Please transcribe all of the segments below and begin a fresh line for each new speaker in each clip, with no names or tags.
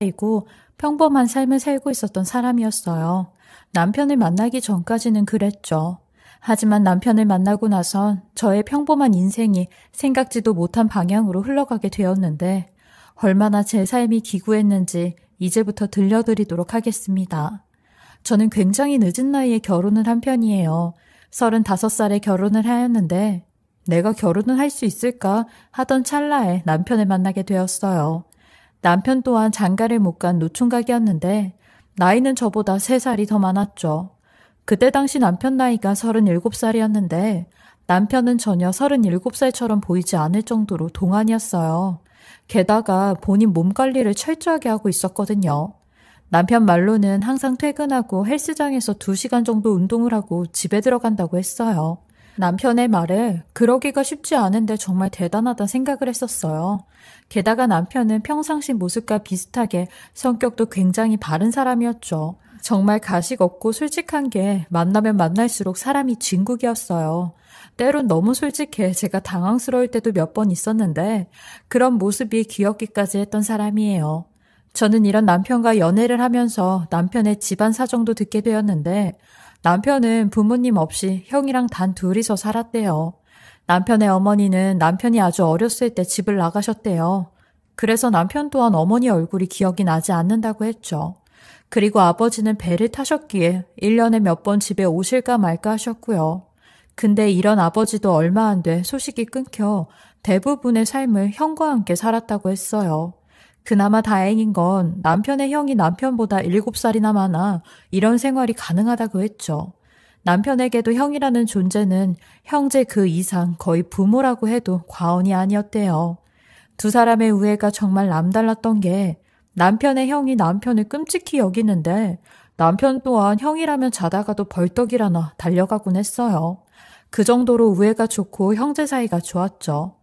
이고 평범한 삶을 살고 있었던 사람이었어요. 남편을 만나기 전까지는 그랬죠. 하지만 남편을 만나고 나선 저의 평범한 인생이 생각지도 못한 방향으로 흘러가게 되었는데 얼마나 제 삶이 기구했는지 이제부터 들려드리도록 하겠습니다. 저는 굉장히 늦은 나이에 결혼을 한 편이에요. 35살에 결혼을 하였는데 내가 결혼을 할 수 있을까 하던 찰나에 남편을 만나게 되었어요. 남편 또한 장가를 못 간 노총각이었는데 나이는 저보다 3살이 더 많았죠. 그때 당시 남편 나이가 37살이었는데 남편은 전혀 37살처럼 보이지 않을 정도로 동안이었어요. 게다가 본인 몸 관리를 철저하게 하고 있었거든요. 남편 말로는 항상 퇴근하고 헬스장에서 2시간 정도 운동을 하고 집에 들어간다고 했어요. 남편의 말에 그러기가 쉽지 않은데 정말 대단하다 생각을 했었어요. 게다가 남편은 평상시 모습과 비슷하게 성격도 굉장히 바른 사람이었죠. 정말 가식 없고 솔직한 게 만나면 만날수록 사람이 진국이었어요. 때론 너무 솔직해 제가 당황스러울 때도 몇 번 있었는데 그런 모습이 귀엽기까지 했던 사람이에요. 저는 이런 남편과 연애를 하면서 남편의 집안 사정도 듣게 되었는데 남편은 부모님 없이 형이랑 단 둘이서 살았대요. 남편의 어머니는 남편이 아주 어렸을 때 집을 나가셨대요. 그래서 남편 또한 어머니 얼굴이 기억이 나지 않는다고 했죠. 그리고 아버지는 배를 타셨기에 1년에 몇 번 집에 오실까 말까 하셨고요. 근데 이런 아버지도 얼마 안 돼 소식이 끊겨 대부분의 삶을 형과 함께 살았다고 했어요. 그나마 다행인 건 남편의 형이 남편보다 7살이나 많아 이런 생활이 가능하다고 했죠. 남편에게도 형이라는 존재는 형제 그 이상 거의 부모라고 해도 과언이 아니었대요. 두 사람의 우애가 정말 남달랐던 게 남편의 형이 남편을 끔찍히 여기는데 남편 또한 형이라면 자다가도 벌떡 일어나 달려가곤 했어요. 그 정도로 우애가 좋고 형제 사이가 좋았죠.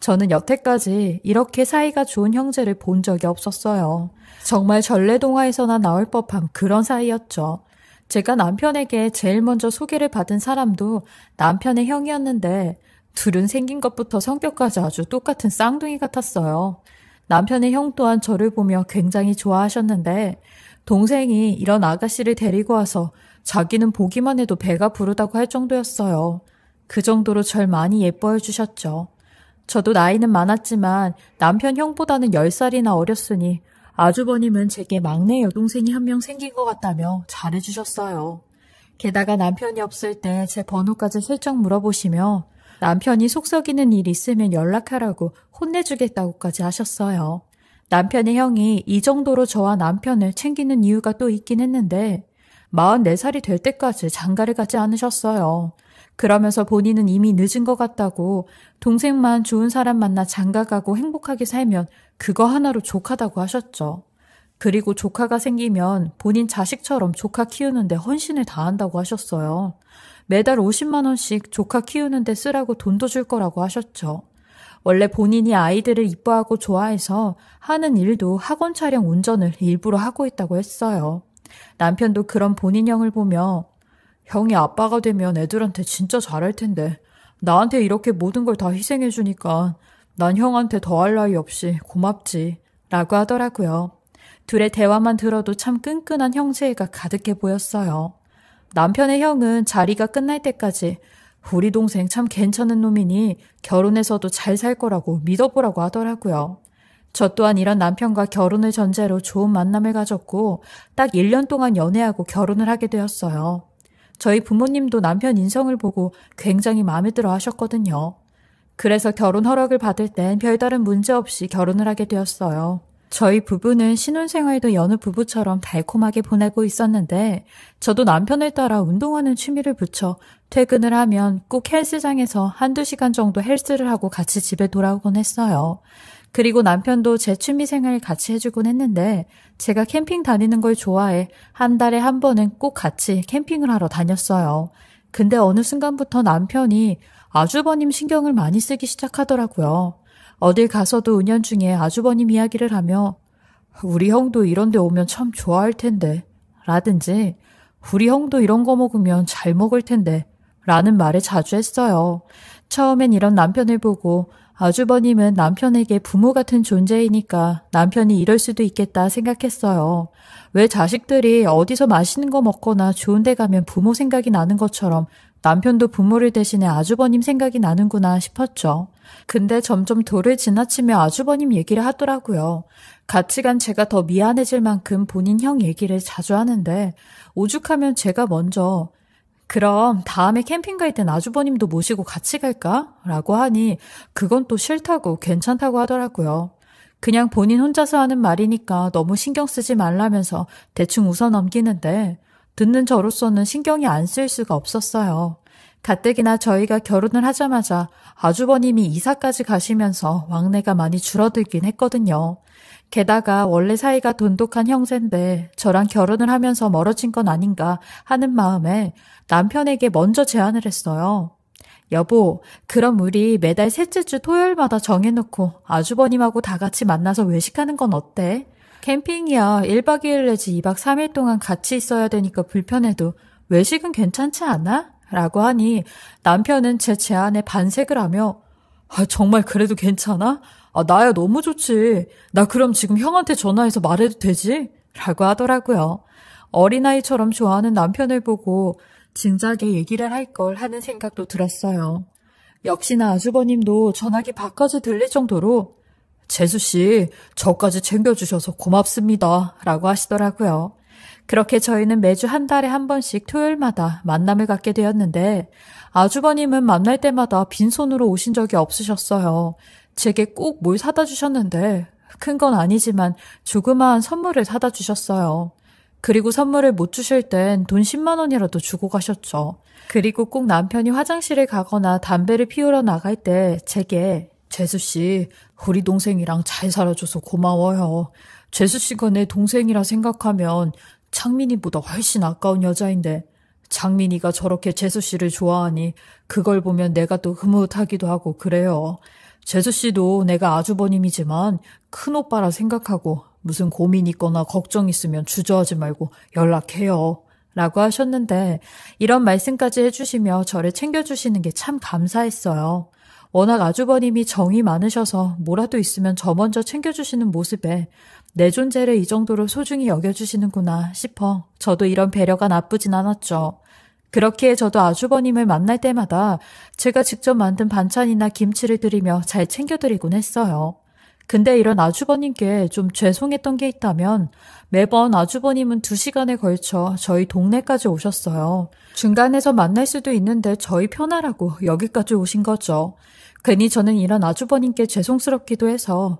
저는 여태까지 이렇게 사이가 좋은 형제를 본 적이 없었어요. 정말 전래동화에서나 나올 법한 그런 사이였죠. 제가 남편에게 제일 먼저 소개를 받은 사람도 남편의 형이었는데 둘은 생긴 것부터 성격까지 아주 똑같은 쌍둥이 같았어요. 남편의 형 또한 저를 보며 굉장히 좋아하셨는데 동생이 이런 아가씨를 데리고 와서 자기는 보기만 해도 배가 부르다고 할 정도였어요. 그 정도로 절 많이 예뻐해 주셨죠. 저도 나이는 많았지만 남편 형보다는 10살이나 어렸으니 아주버님은 제게 막내 여동생이 한 명 생긴 것 같다며 잘해주셨어요. 게다가 남편이 없을 때 제 번호까지 슬쩍 물어보시며 남편이 속썩이는 일 있으면 연락하라고 혼내주겠다고까지 하셨어요. 남편의 형이 이 정도로 저와 남편을 챙기는 이유가 또 있긴 했는데 44살이 될 때까지 장가를 가지 않으셨어요. 그러면서 본인은 이미 늦은 것 같다고 동생만 좋은 사람 만나 장가가고 행복하게 살면 그거 하나로 족하다고 하셨죠. 그리고 조카가 생기면 본인 자식처럼 조카 키우는데 헌신을 다한다고 하셨어요. 매달 50만원씩 조카 키우는데 쓰라고 돈도 줄 거라고 하셨죠. 원래 본인이 아이들을 이뻐하고 좋아해서 하는 일도 학원 촬영 운전을 일부러 하고 있다고 했어요. 남편도 그런 본인형을 보며 형이 아빠가 되면 애들한테 진짜 잘할 텐데 나한테 이렇게 모든 걸 다 희생해주니까 난 형한테 더할 나위 없이 고맙지 라고 하더라고요. 둘의 대화만 들어도 참 끈끈한 형제애가 가득해 보였어요. 남편의 형은 자리가 끝날 때까지 우리 동생 참 괜찮은 놈이니 결혼해서도 잘 살 거라고 믿어보라고 하더라고요. 저 또한 이런 남편과 결혼을 전제로 좋은 만남을 가졌고 딱 1년 동안 연애하고 결혼을 하게 되었어요. 저희 부모님도 남편 인성을 보고 굉장히 마음에 들어 하셨거든요. 그래서 결혼 허락을 받을 땐 별다른 문제 없이 결혼을 하게 되었어요. 저희 부부는 신혼생활도 여느 부부처럼 달콤하게 보내고 있었는데 저도 남편을 따라 운동하는 취미를 붙여 퇴근을 하면 꼭 헬스장에서 한두 시간 정도 헬스를 하고 같이 집에 돌아오곤 했어요. 그리고 남편도 제 취미 생활 같이 해주곤 했는데 제가 캠핑 다니는 걸 좋아해 한 달에 한 번은 꼭 같이 캠핑을 하러 다녔어요. 근데 어느 순간부터 남편이 아주버님 신경을 많이 쓰기 시작하더라고요. 어딜 가서도 은연중에 아주버님 이야기를 하며 우리 형도 이런 데 오면 참 좋아할 텐데 라든지 우리 형도 이런 거 먹으면 잘 먹을 텐데 라는 말을 자주 했어요. 처음엔 이런 남편을 보고 아주버님은 남편에게 부모 같은 존재이니까 남편이 이럴 수도 있겠다 생각했어요. 왜 자식들이 어디서 맛있는 거 먹거나 좋은 데 가면 부모 생각이 나는 것처럼 남편도 부모를 대신해 아주버님 생각이 나는구나 싶었죠. 근데 점점 도를 지나치며 아주버님 얘기를 하더라고요. 같이 간 제가 더 미안해질 만큼 본인 형 얘기를 자주 하는데 오죽하면 제가 먼저 그럼 다음에 캠핑 갈 땐 아주버님도 모시고 같이 갈까? 라고 하니 그건 또 싫다고 괜찮다고 하더라고요. 그냥 본인 혼자서 하는 말이니까 너무 신경 쓰지 말라면서 대충 웃어 넘기는데 듣는 저로서는 신경이 안 쓰일 수가 없었어요. 가뜩이나 저희가 결혼을 하자마자 아주버님이 이사까지 가시면서 왕래가 많이 줄어들긴 했거든요. 게다가 원래 사이가 돈독한 형세인데 저랑 결혼을 하면서 멀어진 건 아닌가 하는 마음에 남편에게 먼저 제안을 했어요. 여보, 그럼 우리 매달 셋째 주 토요일마다 정해놓고 아주버님하고 다 같이 만나서 외식하는 건 어때? 캠핑이야 1박 2일 내지 2박 3일 동안 같이 있어야 되니까 불편해도 외식은 괜찮지 않아? 라고 하니 남편은 제 제안에 반색을 하며 아, 정말 그래도 괜찮아? 아, 나야 너무 좋지. 나 그럼 지금 형한테 전화해서 말해도 되지? 라고 하더라고요. 어린아이처럼 좋아하는 남편을 보고 진작에 얘기를 할 걸 하는 생각도 들었어요. 역시나 아주버님도 전화기 밖까지 들릴 정도로 재수씨, 저까지 챙겨주셔서 고맙습니다. 라고 하시더라고요. 그렇게 저희는 매주 한 달에 한 번씩 토요일마다 만남을 갖게 되었는데 아주버님은 만날 때마다 빈손으로 오신 적이 없으셨어요. 제게 꼭 뭘 사다 주셨는데 큰 건 아니지만 조그마한 선물을 사다 주셨어요. 그리고 선물을 못 주실 땐 돈 10만 원이라도 주고 가셨죠. 그리고 꼭 남편이 화장실에 가거나 담배를 피우러 나갈 때 제게 재수씨, 우리 동생이랑 잘 살아줘서 고마워요. 재수씨가 내 동생이라 생각하면 장민이보다 훨씬 아까운 여자인데 장민이가 저렇게 재수 씨를 좋아하니 그걸 보면 내가 또 흐뭇하기도 하고 그래요. 재수 씨도 내가 아주버님이지만 큰 오빠라 생각하고 무슨 고민 있거나 걱정 있으면 주저하지 말고 연락해요. 라고 하셨는데 이런 말씀까지 해주시며 저를 챙겨주시는 게 참 감사했어요. 워낙 아주버님이 정이 많으셔서 뭐라도 있으면 저 먼저 챙겨주시는 모습에 내 존재를 이 정도로 소중히 여겨주시는구나 싶어 저도 이런 배려가 나쁘진 않았죠. 그렇기에 저도 아주버님을 만날 때마다 제가 직접 만든 반찬이나 김치를 드리며 잘 챙겨드리곤 했어요. 근데 이런 아주버님께 좀 죄송했던 게 있다면 매번 아주버님은 두 시간에 걸쳐 저희 동네까지 오셨어요. 중간에서 만날 수도 있는데 저희 편하라고 여기까지 오신 거죠. 괜히 저는 이런 아주버님께 죄송스럽기도 해서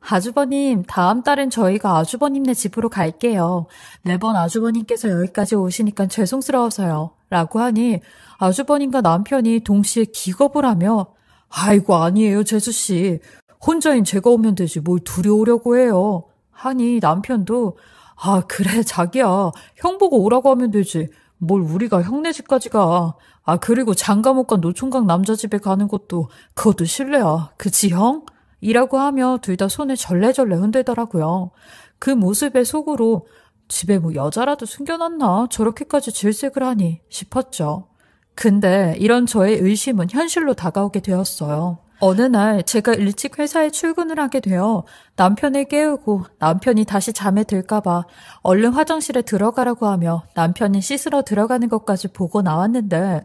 아주버님, 다음 달엔 저희가 아주버님네 집으로 갈게요. 매번 아주버님께서 여기까지 오시니까 죄송스러워서요. 라고 하니 아주버님과 남편이 동시에 기겁을 하며 아이고 아니에요, 제수씨 혼자인 제가 오면 되지 뭘 두려우려고 해요. 하니 남편도 아 그래 자기야 형 보고 오라고 하면 되지 뭘 우리가 형네 집까지 가 아, 그리고 장가 못간 노총각 남자 집에 가는 것도 그것도 실례야. 그치, 형? 이라고 하며 둘 다 손을 절레절레 흔들더라고요. 그모습의 속으로 집에 뭐 여자라도 숨겨놨나? 저렇게까지 질색을 하니 싶었죠. 근데 이런 저의 의심은 현실로 다가오게 되었어요. 어느 날 제가 일찍 회사에 출근을 하게 되어 남편을 깨우고 남편이 다시 잠에 들까봐 얼른 화장실에 들어가라고 하며 남편이 씻으러 들어가는 것까지 보고 나왔는데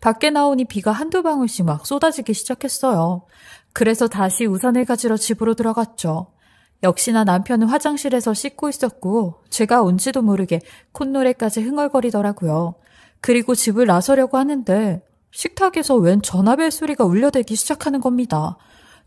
밖에 나오니 비가 한두 방울씩 막 쏟아지기 시작했어요. 그래서 다시 우산을 가지러 집으로 들어갔죠. 역시나 남편은 화장실에서 씻고 있었고 제가 온지도 모르게 콧노래까지 흥얼거리더라고요. 그리고 집을 나서려고 하는데 식탁에서 웬 전화벨 소리가 울려대기 시작하는 겁니다.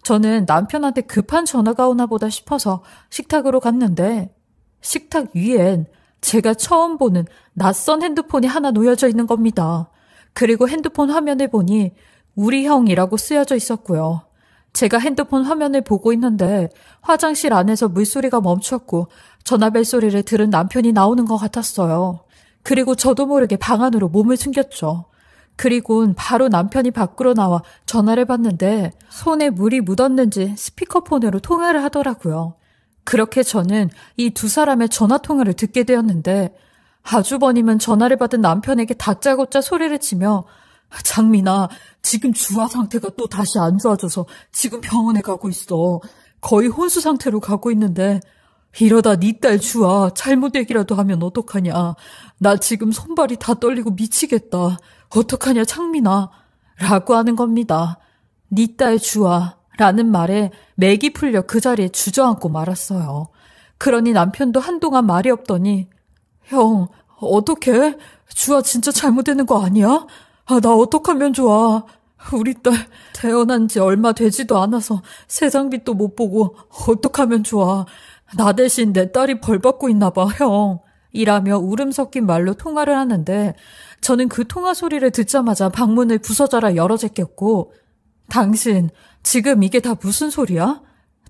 저는 남편한테 급한 전화가 오나 보다 싶어서 식탁으로 갔는데 식탁 위엔 제가 처음 보는 낯선 핸드폰이 하나 놓여져 있는 겁니다. 그리고 핸드폰 화면을 보니 우리 형이라고 쓰여져 있었고요. 제가 핸드폰 화면을 보고 있는데 화장실 안에서 물소리가 멈췄고 전화벨 소리를 들은 남편이 나오는 것 같았어요. 그리고 저도 모르게 방 안으로 몸을 숨겼죠. 그리곤 바로 남편이 밖으로 나와 전화를 받는데 손에 물이 묻었는지 스피커폰으로 통화를 하더라고요. 그렇게 저는 이 두 사람의 전화 통화를 듣게 되었는데 아주버님은 전화를 받은 남편에게 다짜고짜 소리를 치며 장미나 지금 주화 상태가 또 다시 안 좋아져서 지금 병원에 가고 있어. 거의 혼수 상태로 가고 있는데 이러다 니 딸 주아 잘못얘기라도 하면 어떡하냐. 나 지금 손발이 다 떨리고 미치겠다. 어떡하냐 창민아. 라고 하는 겁니다. 니 딸 주아 라는 말에 맥이 풀려 그 자리에 주저앉고 말았어요. 그러니 남편도 한동안 말이 없더니 형 어떡해? 주아 진짜 잘못되는 거 아니야? 아, 나 어떡하면 좋아. 우리 딸 태어난 지 얼마 되지도 않아서 세상 빛도 못 보고 어떡하면 좋아. 나 대신 내 딸이 벌받고 있나 봐, 형. 이라며 울음 섞인 말로 통화를 하는데 저는 그 통화 소리를 듣자마자 방문을 부서져라 열어 제꼈고 당신 지금 이게 다 무슨 소리야?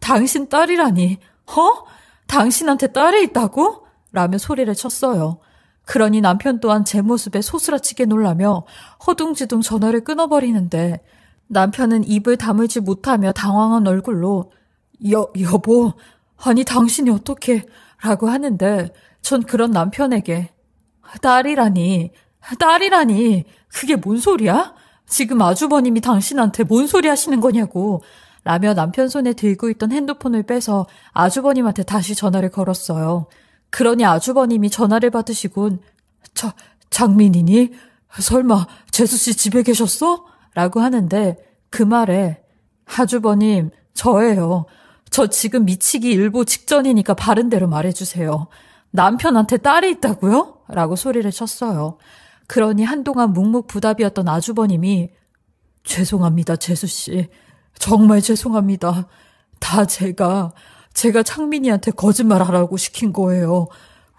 당신 딸이라니. 허? 어? 당신한테 딸이 있다고? 라며 소리를 쳤어요. 그러니 남편 또한 제 모습에 소스라치게 놀라며 허둥지둥 전화를 끊어버리는데 남편은 입을 다물지 못하며 당황한 얼굴로 여, 여보, 아니, 당신이 어떻게, 라고 하는데, 전 그런 남편에게, 딸이라니, 딸이라니, 그게 뭔 소리야? 지금 아주버님이 당신한테 뭔 소리 하시는 거냐고, 라며 남편 손에 들고 있던 핸드폰을 빼서 아주버님한테 다시 전화를 걸었어요. 그러니 아주버님이 전화를 받으시곤, 자, 장민이니? 설마, 재수씨 집에 계셨어? 라고 하는데, 그 말에, 아주버님, 저예요. 저 지금 미치기 일보 직전이니까 바른대로 말해주세요. 남편한테 딸이 있다고요? 라고 소리를 쳤어요. 그러니 한동안 묵묵부답이었던 아주버님이 죄송합니다, 재수씨. 정말 죄송합니다. 다 제가, 제가 창민이한테 거짓말 하라고 시킨 거예요.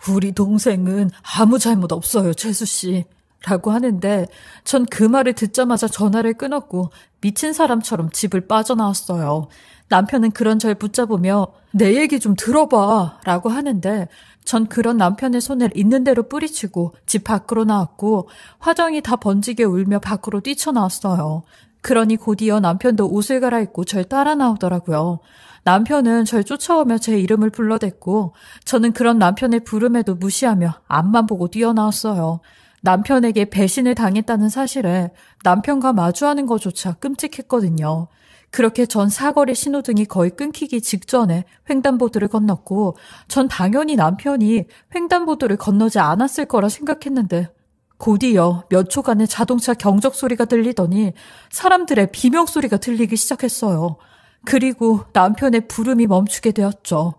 우리 동생은 아무 잘못 없어요, 재수씨. 라고 하는데 전 그 말을 듣자마자 전화를 끊었고 미친 사람처럼 집을 빠져나왔어요. 남편은 그런 절 붙잡으며 내 얘기 좀 들어봐 라고 하는데 전 그런 남편의 손을 있는 대로 뿌리치고 집 밖으로 나왔고 화장이다 번지게 울며 밖으로 뛰쳐나왔어요. 그러니 곧이어 남편도 옷을 갈아입고 절 따라 나오더라고요. 남편은 절 쫓아오며 제 이름을 불러댔고 저는 그런 남편의 부름에도 무시하며 앞만 보고 뛰어나왔어요. 남편에게 배신을 당했다는 사실에 남편과 마주하는 것조차 끔찍했거든요. 그렇게 전 사거리 신호등이 거의 끊기기 직전에 횡단보도를 건넜고 전 당연히 남편이 횡단보도를 건너지 않았을 거라 생각했는데 곧이어 몇 초간의 자동차 경적 소리가 들리더니 사람들의 비명 소리가 들리기 시작했어요. 그리고 남편의 부름이 멈추게 되었죠.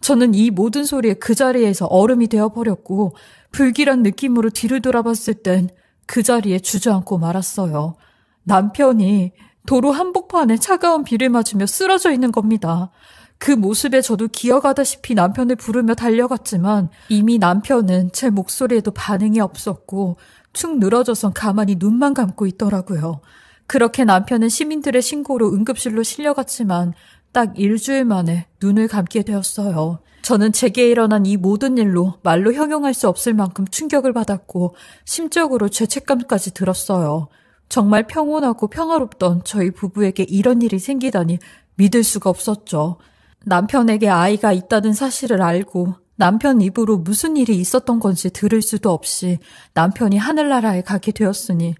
저는 이 모든 소리에 그 자리에서 얼음이 되어버렸고 불길한 느낌으로 뒤를 돌아봤을 땐 그 자리에 주저앉고 말았어요. 남편이 도로 한복판에 차가운 비를 맞으며 쓰러져 있는 겁니다. 그 모습에 저도 기어가다시피 남편을 부르며 달려갔지만 이미 남편은 제 목소리에도 반응이 없었고 축 늘어져선 가만히 눈만 감고 있더라고요. 그렇게 남편은 시민들의 신고로 응급실로 실려갔지만 딱 일주일 만에 눈을 감게 되었어요. 저는 제게 일어난 이 모든 일로 말로 형용할 수 없을 만큼 충격을 받았고 심적으로 죄책감까지 들었어요. 정말 평온하고 평화롭던 저희 부부에게 이런 일이 생기다니 믿을 수가 없었죠. 남편에게 아이가 있다는 사실을 알고 남편 입으로 무슨 일이 있었던 건지 들을 수도 없이 남편이 하늘나라에 가게 되었으니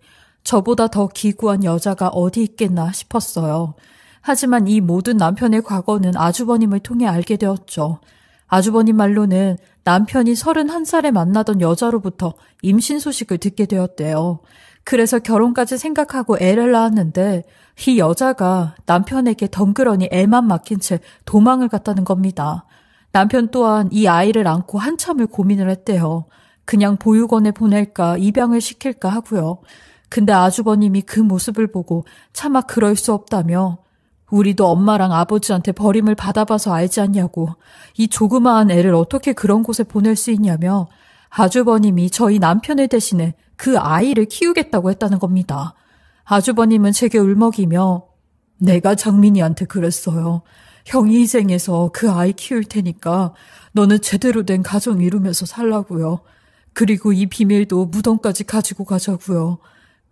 저보다 더 기구한 여자가 어디 있겠나 싶었어요. 하지만 이 모든 남편의 과거는 아주버님을 통해 알게 되었죠. 아주버님 말로는 남편이 31살에 만나던 여자로부터 임신 소식을 듣게 되었대요. 그래서 결혼까지 생각하고 애를 낳았는데 이 여자가 남편에게 덩그러니 애만 맡긴 채 도망을 갔다는 겁니다. 남편 또한 이 아이를 안고 한참을 고민을 했대요. 그냥 보육원에 보낼까 입양을 시킬까 하고요. 근데 아주버님이 그 모습을 보고 차마 그럴 수 없다며 우리도 엄마랑 아버지한테 버림을 받아봐서 알지 않냐고 이 조그마한 애를 어떻게 그런 곳에 보낼 수 있냐며 아주버님이 저희 남편을 대신해 그 아이를 키우겠다고 했다는 겁니다. 아주버님은 제게 울먹이며 내가 장민이한테 그랬어요. 형이 희생해서 그 아이 키울 테니까 너는 제대로 된 가정 이루면서 살라고요. 그리고 이 비밀도 무덤까지 가지고 가자고요.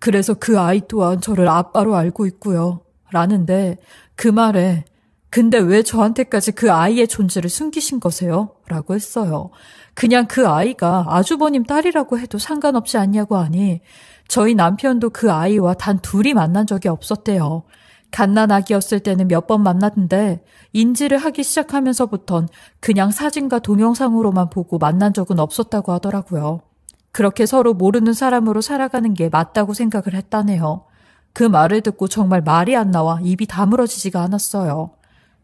그래서 그 아이 또한 저를 아빠로 알고 있고요. 라는데 그 말에 근데 왜 저한테까지 그 아이의 존재를 숨기신 거세요? 라고 했어요. 그냥 그 아이가 아주버님 딸이라고 해도 상관없지 않냐고 하니 저희 남편도 그 아이와 단 둘이 만난 적이 없었대요. 갓난아기였을 때는 몇 번 만났는데 인지를 하기 시작하면서부턴 그냥 사진과 동영상으로만 보고 만난 적은 없었다고 하더라고요. 그렇게 서로 모르는 사람으로 살아가는 게 맞다고 생각을 했다네요. 그 말을 듣고 정말 말이 안 나와 입이 다물어지지가 않았어요.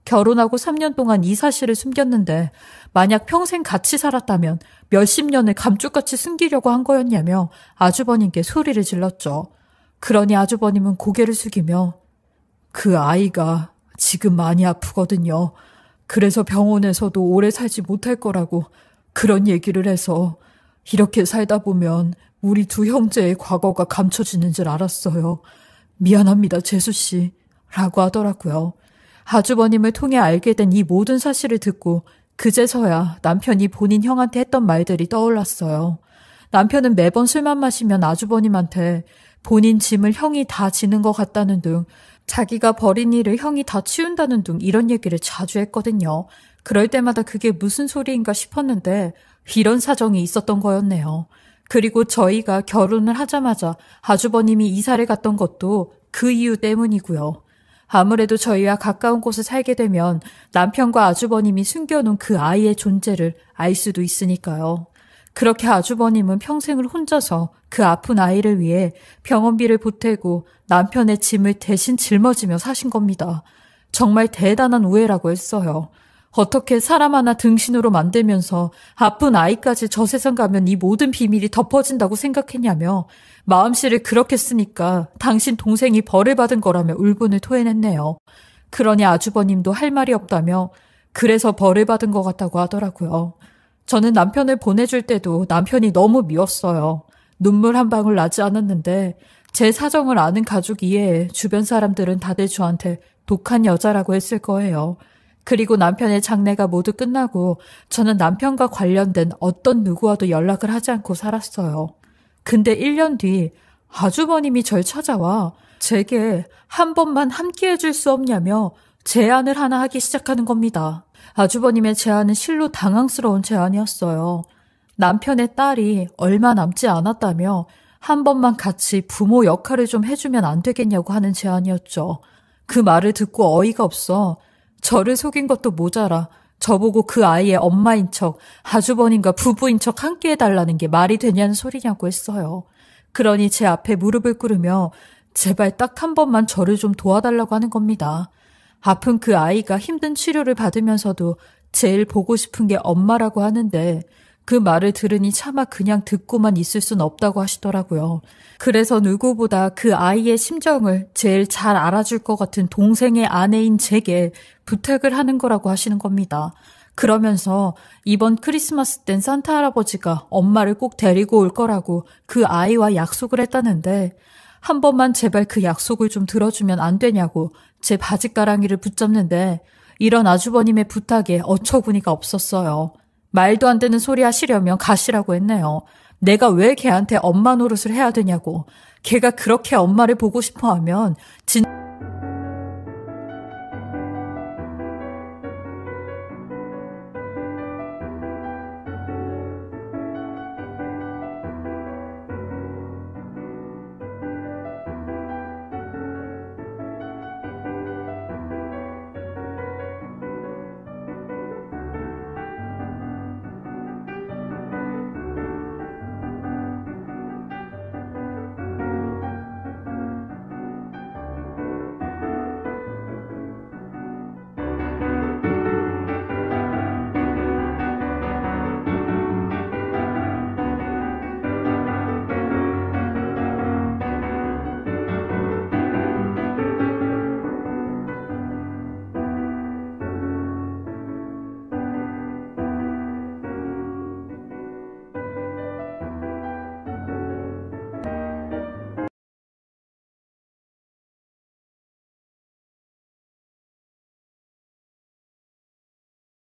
결혼하고 3년 동안 이 사실을 숨겼는데 만약 평생 같이 살았다면 몇십 년을 감쪽같이 숨기려고 한 거였냐며 아주버님께 소리를 질렀죠. 그러니 아주버님은 고개를 숙이며 그 아이가 지금 많이 아프거든요. 그래서 병원에서도 오래 살지 못할 거라고 그런 얘기를 해서 이렇게 살다 보면 우리 두 형제의 과거가 감춰지는 줄 알았어요. 미안합니다, 재수 씨. 라고 하더라고요. 아주버님을 통해 알게 된 이 모든 사실을 듣고 그제서야 남편이 본인 형한테 했던 말들이 떠올랐어요. 남편은 매번 술만 마시면 아주버님한테 본인 짐을 형이 다 지는 것 같다는 등 자기가 버린 일을 형이 다 치운다는 등 이런 얘기를 자주 했거든요. 그럴 때마다 그게 무슨 소리인가 싶었는데 이런 사정이 있었던 거였네요. 그리고 저희가 결혼을 하자마자 아주버님이 이사를 갔던 것도 그 이유 때문이고요. 아무래도 저희와 가까운 곳에 살게 되면 남편과 아주버님이 숨겨놓은 그 아이의 존재를 알 수도 있으니까요. 그렇게 아주버님은 평생을 혼자서 그 아픈 아이를 위해 병원비를 보태고 남편의 짐을 대신 짊어지며 사신 겁니다. 정말 대단한 우애라고 했어요. 어떻게 사람 하나 등신으로 만들면서 아픈 아이까지 저 세상 가면 이 모든 비밀이 덮어진다고 생각했냐며 마음씨를 그렇게 쓰니까 당신 동생이 벌을 받은 거라며 울분을 토해냈네요. 그러니 아주버님도 할 말이 없다며 그래서 벌을 받은 것 같다고 하더라고요. 저는 남편을 보내줄 때도 남편이 너무 미웠어요. 눈물 한 방울 나지 않았는데 제 사정을 아는 가족 이외에 주변 사람들은 다들 저한테 독한 여자라고 했을 거예요. 그리고 남편의 장례가 모두 끝나고 저는 남편과 관련된 어떤 누구와도 연락을 하지 않고 살았어요. 근데 1년 뒤 아주버님이 절 찾아와 제게 한 번만 함께 해줄 수 없냐며 제안을 하나 하기 시작하는 겁니다. 아주버님의 제안은 실로 당황스러운 제안이었어요. 남편의 딸이 얼마 남지 않았다며 한 번만 같이 부모 역할을 좀 해주면 안 되겠냐고 하는 제안이었죠. 그 말을 듣고 어이가 없어 저를 속인 것도 모자라 저보고 그 아이의 엄마인 척, 아주버님과 부부인 척 함께 해달라는 게 말이 되냐는 소리냐고 했어요. 그러니 제 앞에 무릎을 꿇으며 제발 딱 한 번만 저를 좀 도와달라고 하는 겁니다. 아픈 그 아이가 힘든 치료를 받으면서도 제일 보고 싶은 게 엄마라고 하는데 그 말을 들으니 차마 그냥 듣고만 있을 순 없다고 하시더라고요. 그래서 누구보다 그 아이의 심정을 제일 잘 알아줄 것 같은 동생의 아내인 제게 부탁을 하는 거라고 하시는 겁니다. 그러면서 이번 크리스마스 땐 산타 할아버지가 엄마를 꼭 데리고 올 거라고 그 아이와 약속을 했다는데 한 번만 제발 그 약속을 좀 들어주면 안 되냐고 제 바지가랑이를 붙잡는데 이런 아주버님의 부탁에 어처구니가 없었어요. 말도 안 되는 소리 하시려면 가시라고 했네요. 내가 왜 걔한테 엄마 노릇을 해야 되냐고. 걔가 그렇게 엄마를 보고 싶어 하면 진...